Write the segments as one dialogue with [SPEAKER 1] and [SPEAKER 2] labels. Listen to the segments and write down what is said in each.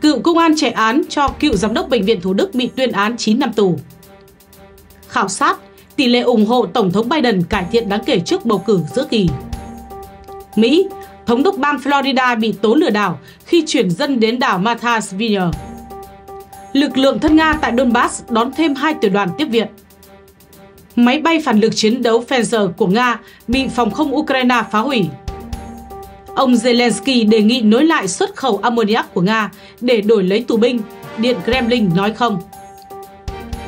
[SPEAKER 1] cựu công an chạy án cho cựu giám đốc Bệnh viện Thủ Đức bị tuyên án 9 năm tù. Khảo sát, tỷ lệ ủng hộ Tổng thống Biden cải thiện đáng kể trước bầu cử giữa kỳ. Mỹ, thống đốc bang Florida bị tố lừa đảo khi chuyển dân đến đảo Martha's Vineyard. Lực lượng thân Nga tại Donbass đón thêm hai tiểu đoàn tiếp viện. Máy bay phản lực chiến đấu Panzer của Nga bị phòng không Ukraine phá hủy. Ông Zelensky đề nghị nối lại xuất khẩu ammoniac của Nga để đổi lấy tù binh, Điện Kremlin nói không.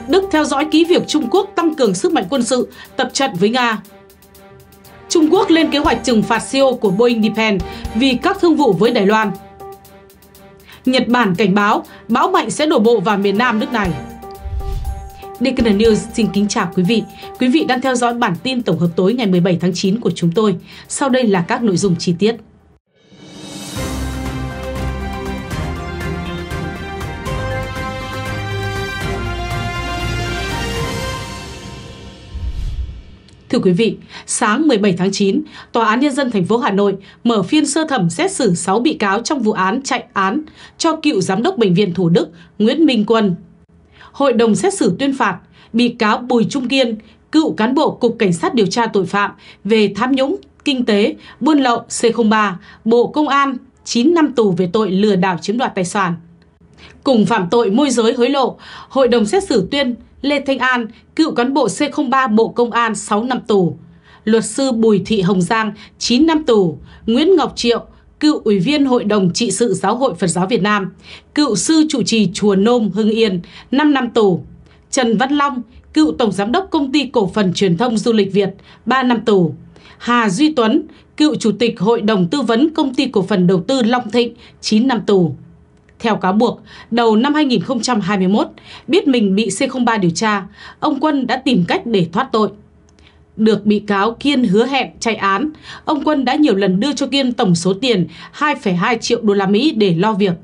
[SPEAKER 1] Đức theo dõi ký việc Trung Quốc tăng cường sức mạnh quân sự, tập trận với Nga. Trung Quốc lên kế hoạch trừng phạt CEO của Boeing Depend vì các thương vụ với Đài Loan. Nhật Bản cảnh báo bão mạnh sẽ đổ bộ vào miền Nam nước này. Decan News xin kính chào quý vị. Quý vị đang theo dõi bản tin tổng hợp tối ngày 17 tháng 9 của chúng tôi. Sau đây là các nội dung chi tiết. Thưa quý vị, sáng 17 tháng 9, Tòa án Nhân dân thành phố Hà Nội mở phiên sơ thẩm xét xử 6 bị cáo trong vụ án chạy án cho cựu Giám đốc Bệnh viện Thủ Đức Nguyễn Minh Quân. Hội đồng xét xử tuyên phạt bị cáo Bùi Trung Kiên, cựu cán bộ Cục Cảnh sát điều tra tội phạm về tham nhũng, kinh tế, buôn lậu C03, Bộ Công an 9 năm tù về tội lừa đảo chiếm đoạt tài sản. Cùng phạm tội môi giới hối lộ, hội đồng xét xử tuyên Lê Thanh An, cựu cán bộ C03 Bộ Công an 6 năm tù, luật sư Bùi Thị Hồng Giang 9 năm tù, Nguyễn Ngọc Triệu, cựu ủy viên Hội đồng trị sự Giáo hội Phật giáo Việt Nam, cựu sư chủ trì Chùa Nôm Hưng Yên 5 năm tù, Trần Văn Long, cựu tổng giám đốc công ty cổ phần truyền thông du lịch Việt 3 năm tù, Hà Duy Tuấn, cựu chủ tịch Hội đồng tư vấn công ty cổ phần đầu tư Long Thịnh 9 năm tù. Theo cáo buộc, đầu năm 2021, biết mình bị C03 điều tra, ông Quân đã tìm cách để thoát tội. Được bị cáo Kiên hứa hẹn chạy án, ông Quân đã nhiều lần đưa cho Kiên tổng số tiền 2,2 triệu đô la Mỹ để lo việc.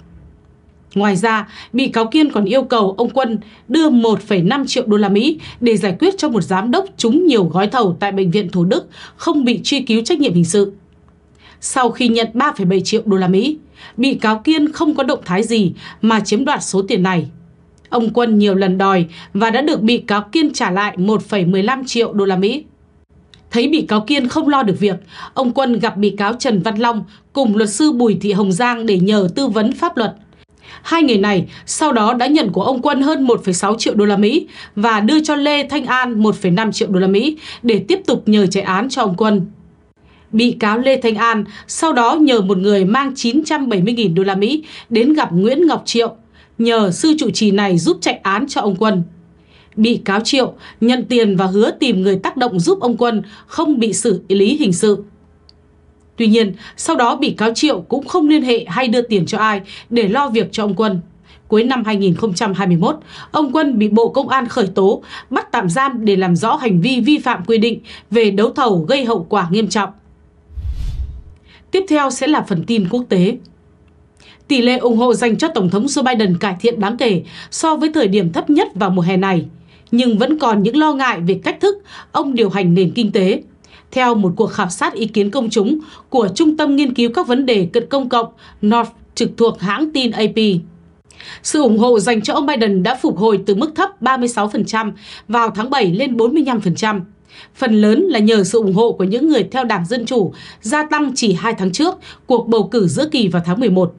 [SPEAKER 1] Ngoài ra, bị cáo Kiên còn yêu cầu ông Quân đưa 1,5 triệu đô la Mỹ để giải quyết cho một giám đốc trúng nhiều gói thầu tại bệnh viện Thủ Đức không bị truy cứu trách nhiệm hình sự sau khi nhận 3,7 triệu đô la Mỹ, bị cáo Kiên không có động thái gì mà chiếm đoạt số tiền này. Ông Quân nhiều lần đòi và đã được bị cáo Kiên trả lại 1,15 triệu đô la Mỹ. Thấy bị cáo Kiên không lo được việc, ông Quân gặp bị cáo Trần Văn Long cùng luật sư Bùi Thị Hồng Giang để nhờ tư vấn pháp luật. Hai người này sau đó đã nhận của ông Quân hơn 1,6 triệu đô la Mỹ và đưa cho Lê Thanh An 1,5 triệu đô la Mỹ để tiếp tục nhờ chạy án cho ông Quân bị cáo Lê Thanh An sau đó nhờ một người mang 970.000 đô la Mỹ đến gặp Nguyễn Ngọc Triệu, nhờ sư trụ trì này giúp chạy án cho ông Quân. Bị cáo Triệu nhận tiền và hứa tìm người tác động giúp ông Quân không bị xử lý hình sự. Tuy nhiên, sau đó bị cáo Triệu cũng không liên hệ hay đưa tiền cho ai để lo việc cho ông Quân. Cuối năm 2021, ông Quân bị Bộ Công an khởi tố, bắt tạm giam để làm rõ hành vi vi phạm quy định về đấu thầu gây hậu quả nghiêm trọng. Tiếp theo sẽ là phần tin quốc tế. Tỷ lệ ủng hộ dành cho Tổng thống Joe Biden cải thiện đáng kể so với thời điểm thấp nhất vào mùa hè này, nhưng vẫn còn những lo ngại về cách thức ông điều hành nền kinh tế. Theo một cuộc khảo sát ý kiến công chúng của Trung tâm Nghiên cứu các vấn đề cận công cộng North trực thuộc hãng tin AP, sự ủng hộ dành cho ông Biden đã phục hồi từ mức thấp 36% vào tháng 7 lên 45%. Phần lớn là nhờ sự ủng hộ của những người theo Đảng Dân Chủ gia tăng chỉ 2 tháng trước cuộc bầu cử giữa kỳ vào tháng 11.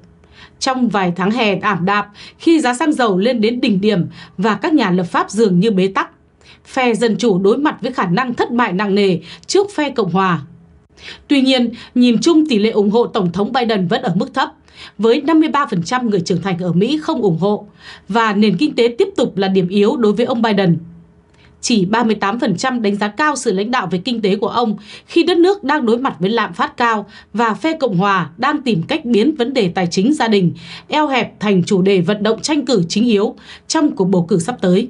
[SPEAKER 1] Trong vài tháng hè ảm đạm khi giá xăng dầu lên đến đỉnh điểm và các nhà lập pháp dường như bế tắc, phe Dân Chủ đối mặt với khả năng thất bại nặng nề trước phe Cộng Hòa. Tuy nhiên, nhìn chung tỷ lệ ủng hộ Tổng thống Biden vẫn ở mức thấp, với 53% người trưởng thành ở Mỹ không ủng hộ, và nền kinh tế tiếp tục là điểm yếu đối với ông Biden chỉ 38% đánh giá cao sự lãnh đạo về kinh tế của ông khi đất nước đang đối mặt với lạm phát cao và phe Cộng hòa đang tìm cách biến vấn đề tài chính gia đình eo hẹp thành chủ đề vận động tranh cử chính yếu trong cuộc bầu cử sắp tới.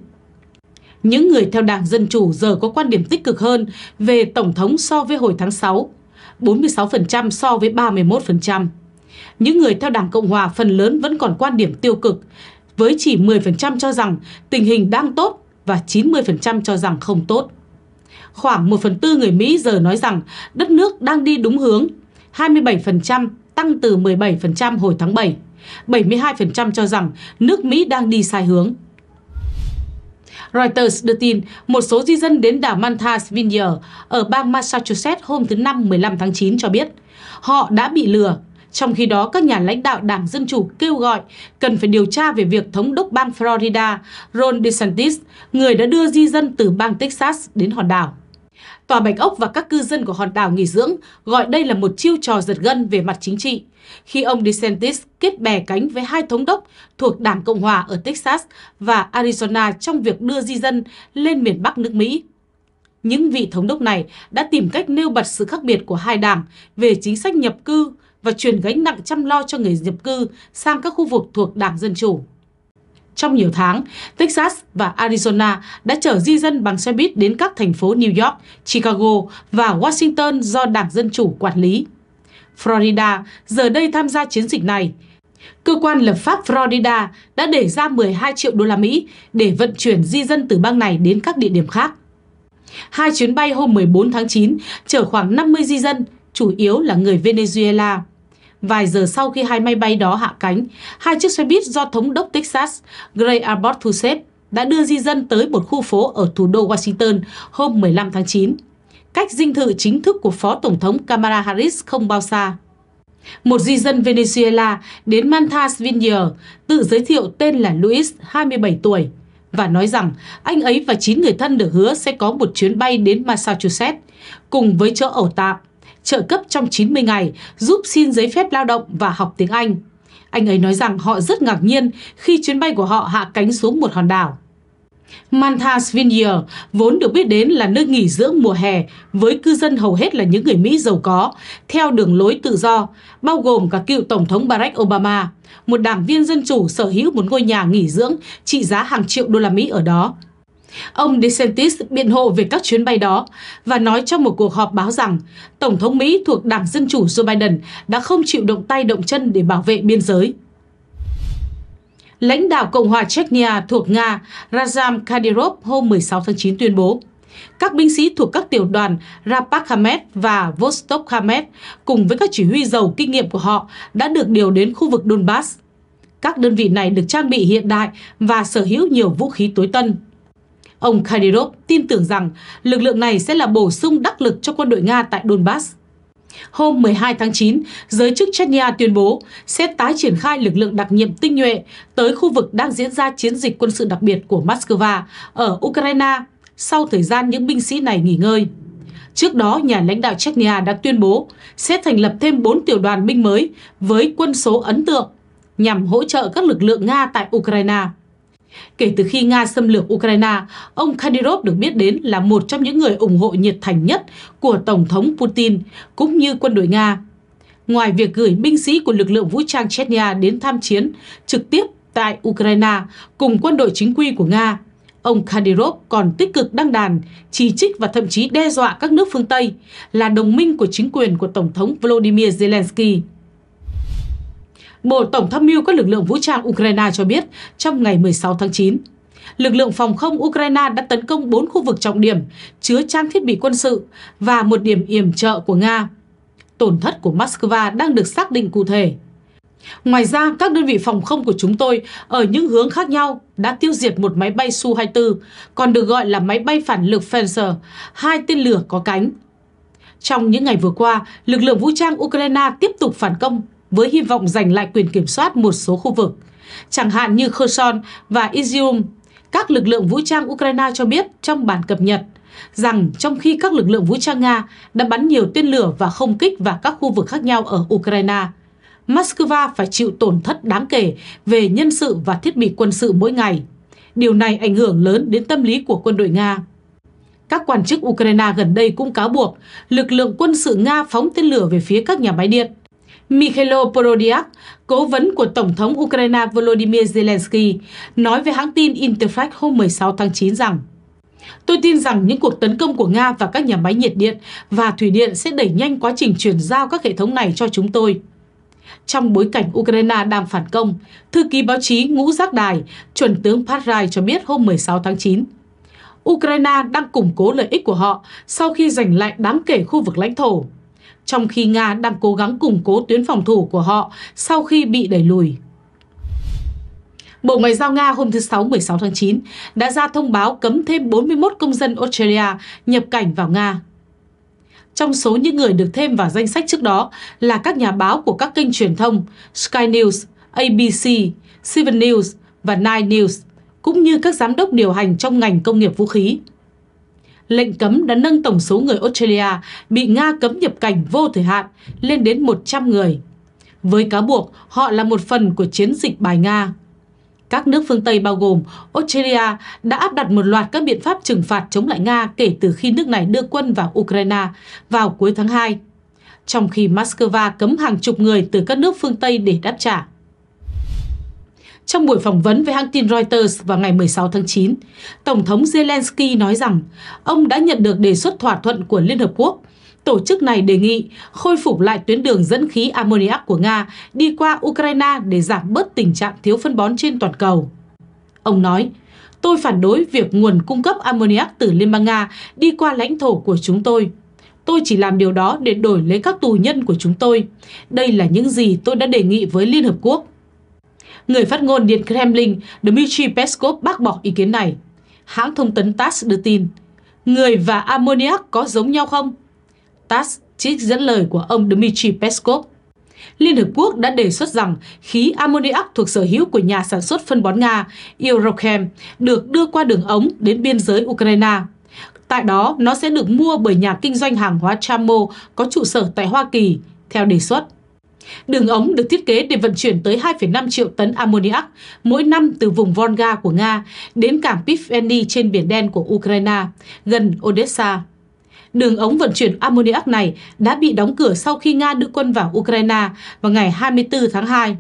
[SPEAKER 1] Những người theo Đảng Dân Chủ giờ có quan điểm tích cực hơn về Tổng thống so với hồi tháng 6, 46% so với 31%. Những người theo Đảng Cộng Hòa phần lớn vẫn còn quan điểm tiêu cực, với chỉ 10% cho rằng tình hình đang tốt và 90% cho rằng không tốt. Khoảng 1 phần tư người Mỹ giờ nói rằng đất nước đang đi đúng hướng, 27% tăng từ 17% hồi tháng 7, 72% cho rằng nước Mỹ đang đi sai hướng. Reuters đưa tin một số di dân đến đảo Mantas Vineyard ở bang Massachusetts hôm thứ Năm 15 tháng 9 cho biết họ đã bị lừa trong khi đó, các nhà lãnh đạo Đảng Dân Chủ kêu gọi cần phải điều tra về việc Thống đốc bang Florida Ron DeSantis, người đã đưa di dân từ bang Texas đến hòn đảo. Tòa Bạch Ốc và các cư dân của hòn đảo nghỉ dưỡng gọi đây là một chiêu trò giật gân về mặt chính trị. Khi ông DeSantis kết bè cánh với hai thống đốc thuộc Đảng Cộng Hòa ở Texas và Arizona trong việc đưa di dân lên miền Bắc nước Mỹ. Những vị thống đốc này đã tìm cách nêu bật sự khác biệt của hai đảng về chính sách nhập cư và truyền gánh nặng chăm lo cho người nhập cư sang các khu vực thuộc Đảng Dân Chủ. Trong nhiều tháng, Texas và Arizona đã chở di dân bằng xe buýt đến các thành phố New York, Chicago và Washington do Đảng Dân Chủ quản lý. Florida giờ đây tham gia chiến dịch này. Cơ quan lập pháp Florida đã để ra 12 triệu đô la Mỹ để vận chuyển di dân từ bang này đến các địa điểm khác. Hai chuyến bay hôm 14 tháng 9 chở khoảng 50 di dân, chủ yếu là người Venezuela. Vài giờ sau khi hai máy bay đó hạ cánh, hai chiếc xe buýt do thống đốc Texas Gray Abbott thu xếp đã đưa di dân tới một khu phố ở thủ đô Washington hôm 15 tháng 9, cách dinh thự chính thức của Phó Tổng thống Kamala Harris không bao xa. Một di dân Venezuela đến Mantas Vineyard tự giới thiệu tên là Luis, 27 tuổi, và nói rằng anh ấy và 9 người thân được hứa sẽ có một chuyến bay đến Massachusetts cùng với chỗ ở tạm trợ cấp trong 90 ngày, giúp xin giấy phép lao động và học tiếng Anh. Anh ấy nói rằng họ rất ngạc nhiên khi chuyến bay của họ hạ cánh xuống một hòn đảo. Mantas Vineyard vốn được biết đến là nơi nghỉ dưỡng mùa hè với cư dân hầu hết là những người Mỹ giàu có, theo đường lối tự do, bao gồm cả cựu Tổng thống Barack Obama, một đảng viên dân chủ sở hữu một ngôi nhà nghỉ dưỡng trị giá hàng triệu đô la Mỹ ở đó. Ông DeSantis biện hộ về các chuyến bay đó và nói trong một cuộc họp báo rằng Tổng thống Mỹ thuộc Đảng Dân Chủ Joe Biden đã không chịu động tay động chân để bảo vệ biên giới. Lãnh đạo Cộng hòa Chechnya thuộc Nga Razam Kadyrov hôm 16 tháng 9 tuyên bố các binh sĩ thuộc các tiểu đoàn Rapakhamet và Vostokhamet cùng với các chỉ huy giàu kinh nghiệm của họ đã được điều đến khu vực Donbass. Các đơn vị này được trang bị hiện đại và sở hữu nhiều vũ khí tối tân. Ông Kadyrov tin tưởng rằng lực lượng này sẽ là bổ sung đắc lực cho quân đội Nga tại Donbass. Hôm 12 tháng 9, giới chức Chechnya tuyên bố sẽ tái triển khai lực lượng đặc nhiệm tinh nhuệ tới khu vực đang diễn ra chiến dịch quân sự đặc biệt của Moscow ở Ukraine sau thời gian những binh sĩ này nghỉ ngơi. Trước đó, nhà lãnh đạo Chechnya đã tuyên bố sẽ thành lập thêm 4 tiểu đoàn binh mới với quân số ấn tượng nhằm hỗ trợ các lực lượng Nga tại Ukraine. Kể từ khi Nga xâm lược Ukraine, ông Kadyrov được biết đến là một trong những người ủng hộ nhiệt thành nhất của Tổng thống Putin cũng như quân đội Nga. Ngoài việc gửi binh sĩ của lực lượng vũ trang Chechnya đến tham chiến trực tiếp tại Ukraine cùng quân đội chính quy của Nga, ông Kadyrov còn tích cực đăng đàn, chỉ trích và thậm chí đe dọa các nước phương Tây là đồng minh của chính quyền của Tổng thống Volodymyr Zelensky. Bộ Tổng tham mưu các lực lượng vũ trang Ukraine cho biết trong ngày 16 tháng 9, lực lượng phòng không Ukraine đã tấn công 4 khu vực trọng điểm chứa trang thiết bị quân sự và một điểm yểm trợ của Nga. Tổn thất của Moscow đang được xác định cụ thể. Ngoài ra, các đơn vị phòng không của chúng tôi ở những hướng khác nhau đã tiêu diệt một máy bay Su-24, còn được gọi là máy bay phản lực Fencer, hai tên lửa có cánh. Trong những ngày vừa qua, lực lượng vũ trang Ukraine tiếp tục phản công với hy vọng giành lại quyền kiểm soát một số khu vực, chẳng hạn như Kherson và Izium. Các lực lượng vũ trang Ukraine cho biết trong bản cập nhật rằng trong khi các lực lượng vũ trang Nga đã bắn nhiều tên lửa và không kích vào các khu vực khác nhau ở Ukraine, Moscow phải chịu tổn thất đáng kể về nhân sự và thiết bị quân sự mỗi ngày. Điều này ảnh hưởng lớn đến tâm lý của quân đội Nga. Các quan chức Ukraine gần đây cũng cáo buộc lực lượng quân sự Nga phóng tên lửa về phía các nhà máy điện Mikhailo Porodiak, cố vấn của Tổng thống Ukraine Volodymyr Zelensky, nói với hãng tin Interfax hôm 16 tháng 9 rằng Tôi tin rằng những cuộc tấn công của Nga và các nhà máy nhiệt điện và thủy điện sẽ đẩy nhanh quá trình chuyển giao các hệ thống này cho chúng tôi. Trong bối cảnh Ukraine đang phản công, thư ký báo chí Ngũ Giác Đài, chuẩn tướng Patrai cho biết hôm 16 tháng 9. Ukraine đang củng cố lợi ích của họ sau khi giành lại đáng kể khu vực lãnh thổ trong khi Nga đang cố gắng củng cố tuyến phòng thủ của họ sau khi bị đẩy lùi. Bộ Ngoại giao Nga hôm thứ Sáu 16 tháng 9 đã ra thông báo cấm thêm 41 công dân Australia nhập cảnh vào Nga. Trong số những người được thêm vào danh sách trước đó là các nhà báo của các kênh truyền thông Sky News, ABC, Seven News và Nine News, cũng như các giám đốc điều hành trong ngành công nghiệp vũ khí lệnh cấm đã nâng tổng số người Australia bị Nga cấm nhập cảnh vô thời hạn lên đến 100 người. Với cáo buộc, họ là một phần của chiến dịch bài Nga. Các nước phương Tây bao gồm Australia đã áp đặt một loạt các biện pháp trừng phạt chống lại Nga kể từ khi nước này đưa quân vào Ukraine vào cuối tháng 2, trong khi Moscow cấm hàng chục người từ các nước phương Tây để đáp trả. Trong buổi phỏng vấn với hãng tin Reuters vào ngày 16 tháng 9, Tổng thống Zelensky nói rằng ông đã nhận được đề xuất thỏa thuận của Liên Hợp Quốc. Tổ chức này đề nghị khôi phục lại tuyến đường dẫn khí ammoniac của Nga đi qua Ukraine để giảm bớt tình trạng thiếu phân bón trên toàn cầu. Ông nói, tôi phản đối việc nguồn cung cấp ammoniac từ Liên bang Nga đi qua lãnh thổ của chúng tôi. Tôi chỉ làm điều đó để đổi lấy các tù nhân của chúng tôi. Đây là những gì tôi đã đề nghị với Liên Hợp Quốc. Người phát ngôn Điện Kremlin Dmitry Peskov bác bỏ ý kiến này. Hãng thông tấn TASS đưa tin, người và ammoniac có giống nhau không? TASS trích dẫn lời của ông Dmitry Peskov. Liên Hợp Quốc đã đề xuất rằng khí ammoniac thuộc sở hữu của nhà sản xuất phân bón Nga Eurochem được đưa qua đường ống đến biên giới Ukraine. Tại đó, nó sẽ được mua bởi nhà kinh doanh hàng hóa Chamo có trụ sở tại Hoa Kỳ, theo đề xuất. Đường ống được thiết kế để vận chuyển tới 2,5 triệu tấn ammoniac mỗi năm từ vùng Volga của Nga đến cảng Pivneni trên Biển Đen của Ukraine, gần Odessa. Đường ống vận chuyển ammoniac này đã bị đóng cửa sau khi Nga đưa quân vào Ukraine vào ngày 24 tháng 2.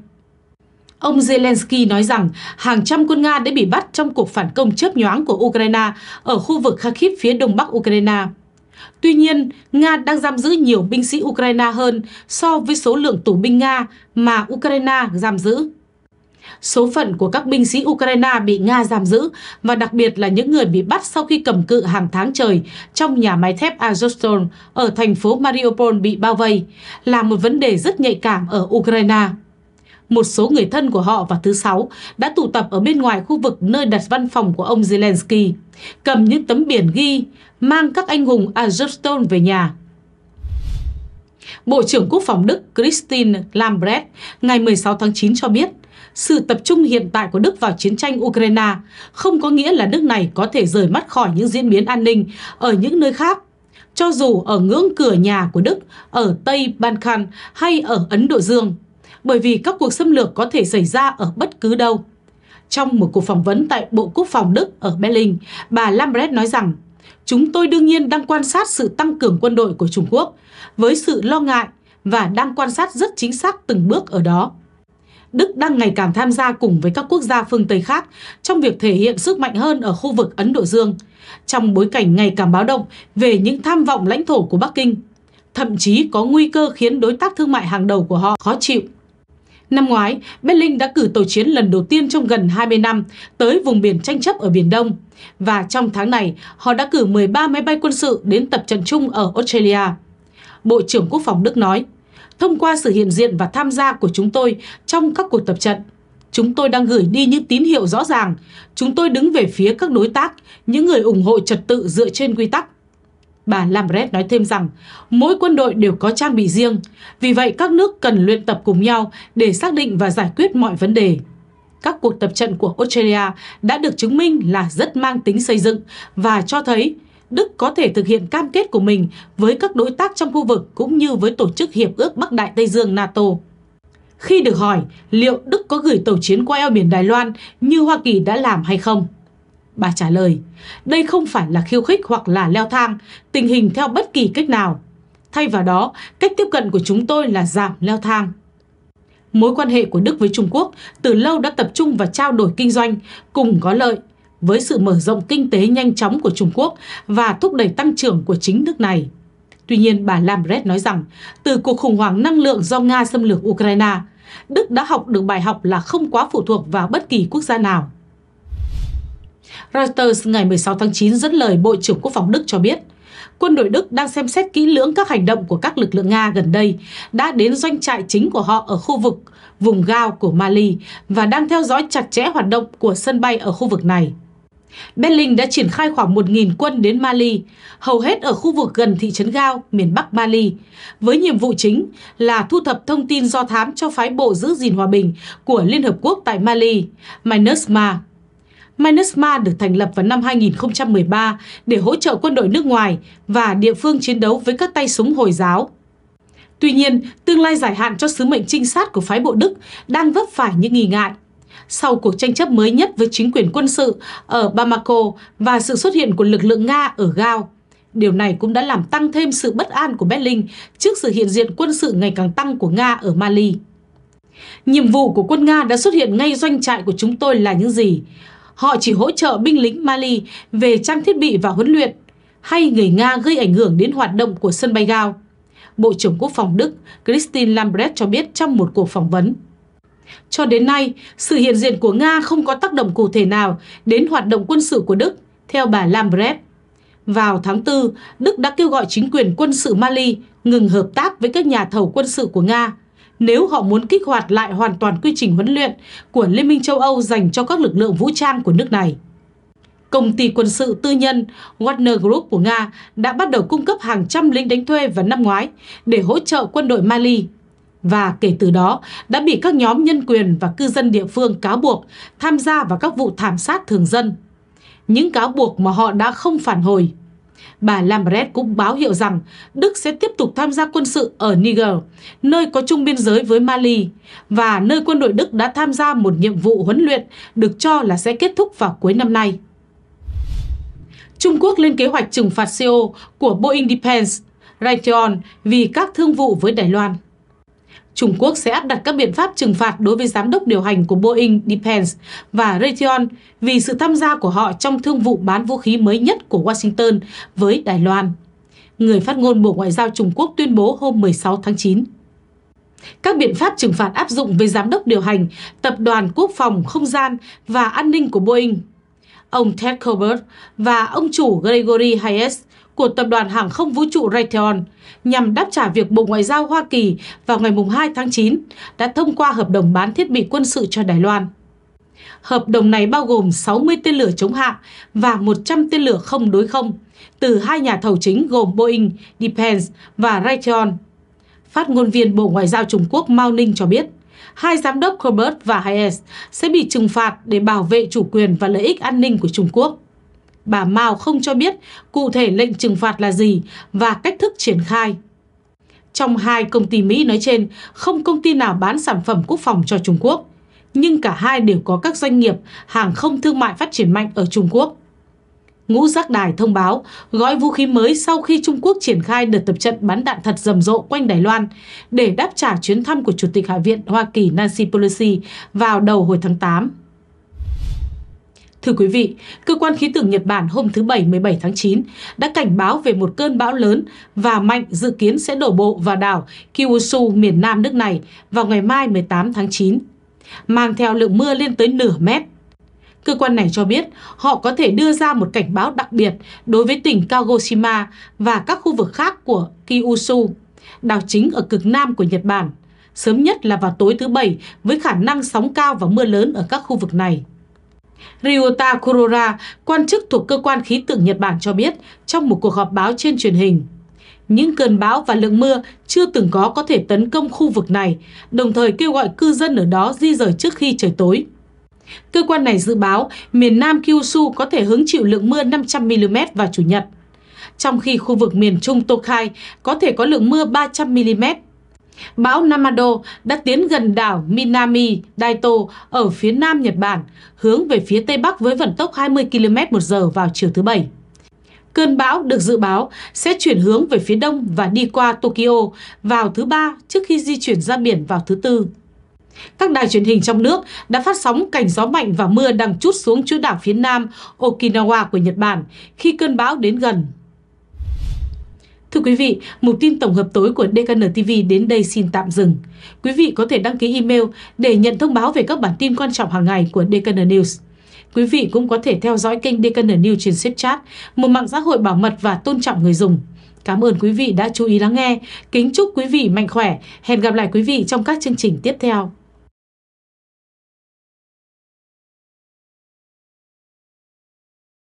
[SPEAKER 1] Ông Zelensky nói rằng hàng trăm quân Nga đã bị bắt trong cuộc phản công chớp nhoáng của Ukraine ở khu vực Kharkiv phía đông bắc Ukraine. Tuy nhiên, Nga đang giam giữ nhiều binh sĩ Ukraine hơn so với số lượng tù binh Nga mà Ukraine giam giữ. Số phận của các binh sĩ Ukraine bị Nga giam giữ và đặc biệt là những người bị bắt sau khi cầm cự hàng tháng trời trong nhà máy thép Azovstal ở thành phố Mariupol bị bao vây là một vấn đề rất nhạy cảm ở Ukraine một số người thân của họ vào thứ sáu đã tụ tập ở bên ngoài khu vực nơi đặt văn phòng của ông Zelensky, cầm những tấm biển ghi mang các anh hùng Azovstal về nhà. Bộ trưởng Quốc phòng Đức Christine Lambrecht ngày 16 tháng 9 cho biết, sự tập trung hiện tại của Đức vào chiến tranh Ukraine không có nghĩa là nước này có thể rời mắt khỏi những diễn biến an ninh ở những nơi khác cho dù ở ngưỡng cửa nhà của Đức, ở Tây Ban Khan hay ở Ấn Độ Dương bởi vì các cuộc xâm lược có thể xảy ra ở bất cứ đâu. Trong một cuộc phỏng vấn tại Bộ Quốc phòng Đức ở Berlin, bà Lambrecht nói rằng Chúng tôi đương nhiên đang quan sát sự tăng cường quân đội của Trung Quốc với sự lo ngại và đang quan sát rất chính xác từng bước ở đó. Đức đang ngày càng tham gia cùng với các quốc gia phương Tây khác trong việc thể hiện sức mạnh hơn ở khu vực Ấn Độ Dương, trong bối cảnh ngày càng báo động về những tham vọng lãnh thổ của Bắc Kinh, thậm chí có nguy cơ khiến đối tác thương mại hàng đầu của họ khó chịu. Năm ngoái, Berlin đã cử tàu chiến lần đầu tiên trong gần 20 năm tới vùng biển tranh chấp ở Biển Đông. Và trong tháng này, họ đã cử 13 máy bay quân sự đến tập trận chung ở Australia. Bộ trưởng Quốc phòng Đức nói, thông qua sự hiện diện và tham gia của chúng tôi trong các cuộc tập trận, chúng tôi đang gửi đi những tín hiệu rõ ràng. Chúng tôi đứng về phía các đối tác, những người ủng hộ trật tự dựa trên quy tắc. Bà Lambret nói thêm rằng mỗi quân đội đều có trang bị riêng, vì vậy các nước cần luyện tập cùng nhau để xác định và giải quyết mọi vấn đề. Các cuộc tập trận của Australia đã được chứng minh là rất mang tính xây dựng và cho thấy Đức có thể thực hiện cam kết của mình với các đối tác trong khu vực cũng như với Tổ chức Hiệp ước Bắc Đại Tây Dương NATO. Khi được hỏi liệu Đức có gửi tàu chiến qua eo biển Đài Loan như Hoa Kỳ đã làm hay không, Bà trả lời, đây không phải là khiêu khích hoặc là leo thang, tình hình theo bất kỳ cách nào. Thay vào đó, cách tiếp cận của chúng tôi là giảm leo thang. Mối quan hệ của Đức với Trung Quốc từ lâu đã tập trung vào trao đổi kinh doanh cùng có lợi với sự mở rộng kinh tế nhanh chóng của Trung Quốc và thúc đẩy tăng trưởng của chính nước này. Tuy nhiên, bà lambrecht nói rằng, từ cuộc khủng hoảng năng lượng do Nga xâm lược Ukraine, Đức đã học được bài học là không quá phụ thuộc vào bất kỳ quốc gia nào. Reuters ngày 16 tháng 9 dẫn lời Bộ trưởng Quốc phòng Đức cho biết, quân đội Đức đang xem xét kỹ lưỡng các hành động của các lực lượng Nga gần đây, đã đến doanh trại chính của họ ở khu vực vùng Gao của Mali và đang theo dõi chặt chẽ hoạt động của sân bay ở khu vực này. Berlin đã triển khai khoảng 1.000 quân đến Mali, hầu hết ở khu vực gần thị trấn Gao, miền Bắc Mali, với nhiệm vụ chính là thu thập thông tin do thám cho phái bộ giữ gìn hòa bình của Liên Hợp Quốc tại Mali, MINUSMA. MINUSMA được thành lập vào năm 2013 để hỗ trợ quân đội nước ngoài và địa phương chiến đấu với các tay súng Hồi giáo. Tuy nhiên, tương lai dài hạn cho sứ mệnh trinh sát của phái bộ Đức đang vấp phải những nghi ngại. Sau cuộc tranh chấp mới nhất với chính quyền quân sự ở Bamako và sự xuất hiện của lực lượng Nga ở Gao, điều này cũng đã làm tăng thêm sự bất an của Berlin trước sự hiện diện quân sự ngày càng tăng của Nga ở Mali. Nhiệm vụ của quân Nga đã xuất hiện ngay doanh trại của chúng tôi là những gì? Họ chỉ hỗ trợ binh lính Mali về trang thiết bị và huấn luyện hay người Nga gây ảnh hưởng đến hoạt động của sân bay Gao. Bộ trưởng Quốc phòng Đức Christine Lambrecht cho biết trong một cuộc phỏng vấn. Cho đến nay, sự hiện diện của Nga không có tác động cụ thể nào đến hoạt động quân sự của Đức, theo bà Lambrecht. Vào tháng 4, Đức đã kêu gọi chính quyền quân sự Mali ngừng hợp tác với các nhà thầu quân sự của Nga nếu họ muốn kích hoạt lại hoàn toàn quy trình huấn luyện của Liên minh châu Âu dành cho các lực lượng vũ trang của nước này. Công ty quân sự tư nhân Wagner Group của Nga đã bắt đầu cung cấp hàng trăm lính đánh thuê vào năm ngoái để hỗ trợ quân đội Mali và kể từ đó đã bị các nhóm nhân quyền và cư dân địa phương cáo buộc tham gia vào các vụ thảm sát thường dân. Những cáo buộc mà họ đã không phản hồi Bà Lambert cũng báo hiệu rằng Đức sẽ tiếp tục tham gia quân sự ở Niger, nơi có chung biên giới với Mali, và nơi quân đội Đức đã tham gia một nhiệm vụ huấn luyện được cho là sẽ kết thúc vào cuối năm nay. Trung Quốc lên kế hoạch trừng phạt CEO của Boeing Defense, Raytheon vì các thương vụ với Đài Loan. Trung Quốc sẽ áp đặt các biện pháp trừng phạt đối với giám đốc điều hành của Boeing, Defense và Raytheon vì sự tham gia của họ trong thương vụ bán vũ khí mới nhất của Washington với Đài Loan. Người phát ngôn Bộ Ngoại giao Trung Quốc tuyên bố hôm 16 tháng 9. Các biện pháp trừng phạt áp dụng với giám đốc điều hành Tập đoàn Quốc phòng Không gian và An ninh của Boeing. Ông Ted Colbert và ông chủ Gregory Hayes – của Tập đoàn Hàng không Vũ trụ Raytheon nhằm đáp trả việc Bộ Ngoại giao Hoa Kỳ vào ngày 2 tháng 9 đã thông qua hợp đồng bán thiết bị quân sự cho Đài Loan. Hợp đồng này bao gồm 60 tên lửa chống hạm và 100 tên lửa không đối không từ hai nhà thầu chính gồm Boeing, Defense và Raytheon. Phát ngôn viên Bộ Ngoại giao Trung Quốc Mao Ninh cho biết, hai giám đốc Herbert và Hayes sẽ bị trừng phạt để bảo vệ chủ quyền và lợi ích an ninh của Trung Quốc bà Mao không cho biết cụ thể lệnh trừng phạt là gì và cách thức triển khai. Trong hai công ty Mỹ nói trên, không công ty nào bán sản phẩm quốc phòng cho Trung Quốc, nhưng cả hai đều có các doanh nghiệp hàng không thương mại phát triển mạnh ở Trung Quốc. Ngũ Giác Đài thông báo gói vũ khí mới sau khi Trung Quốc triển khai đợt tập trận bắn đạn thật rầm rộ quanh Đài Loan để đáp trả chuyến thăm của Chủ tịch Hạ viện Hoa Kỳ Nancy Pelosi vào đầu hồi tháng 8. Thưa quý vị, cơ quan khí tượng Nhật Bản hôm thứ Bảy 17 tháng 9 đã cảnh báo về một cơn bão lớn và mạnh dự kiến sẽ đổ bộ vào đảo Kyushu miền nam nước này vào ngày mai 18 tháng 9, mang theo lượng mưa lên tới nửa mét. Cơ quan này cho biết họ có thể đưa ra một cảnh báo đặc biệt đối với tỉnh Kagoshima và các khu vực khác của Kyushu, đảo chính ở cực nam của Nhật Bản, sớm nhất là vào tối thứ Bảy với khả năng sóng cao và mưa lớn ở các khu vực này. Ryuta Kurora, quan chức thuộc cơ quan khí tượng Nhật Bản cho biết trong một cuộc họp báo trên truyền hình. Những cơn bão và lượng mưa chưa từng có có thể tấn công khu vực này, đồng thời kêu gọi cư dân ở đó di rời trước khi trời tối. Cơ quan này dự báo miền Nam Kyushu có thể hứng chịu lượng mưa 500mm vào Chủ nhật, trong khi khu vực miền Trung Tokai có thể có lượng mưa 300mm Bão Namado đã tiến gần đảo Minami Daito ở phía nam Nhật Bản, hướng về phía Tây Bắc với vận tốc 20 km h vào chiều thứ Bảy. Cơn bão được dự báo sẽ chuyển hướng về phía đông và đi qua Tokyo vào thứ Ba trước khi di chuyển ra biển vào thứ Tư. Các đài truyền hình trong nước đã phát sóng cảnh gió mạnh và mưa đang chút xuống chỗ đảo phía nam Okinawa của Nhật Bản khi cơn bão đến gần. Thưa quý vị, mục tin tổng hợp tối của DKN TV đến đây xin tạm dừng. Quý vị có thể đăng ký email để nhận thông báo về các bản tin quan trọng hàng ngày của DKN News. Quý vị cũng có thể theo dõi kênh DKN News trên Chat, một mạng xã hội bảo mật và tôn trọng người dùng. Cảm ơn quý vị đã chú ý lắng nghe. Kính chúc quý vị mạnh khỏe. Hẹn gặp lại quý vị trong các chương trình tiếp theo.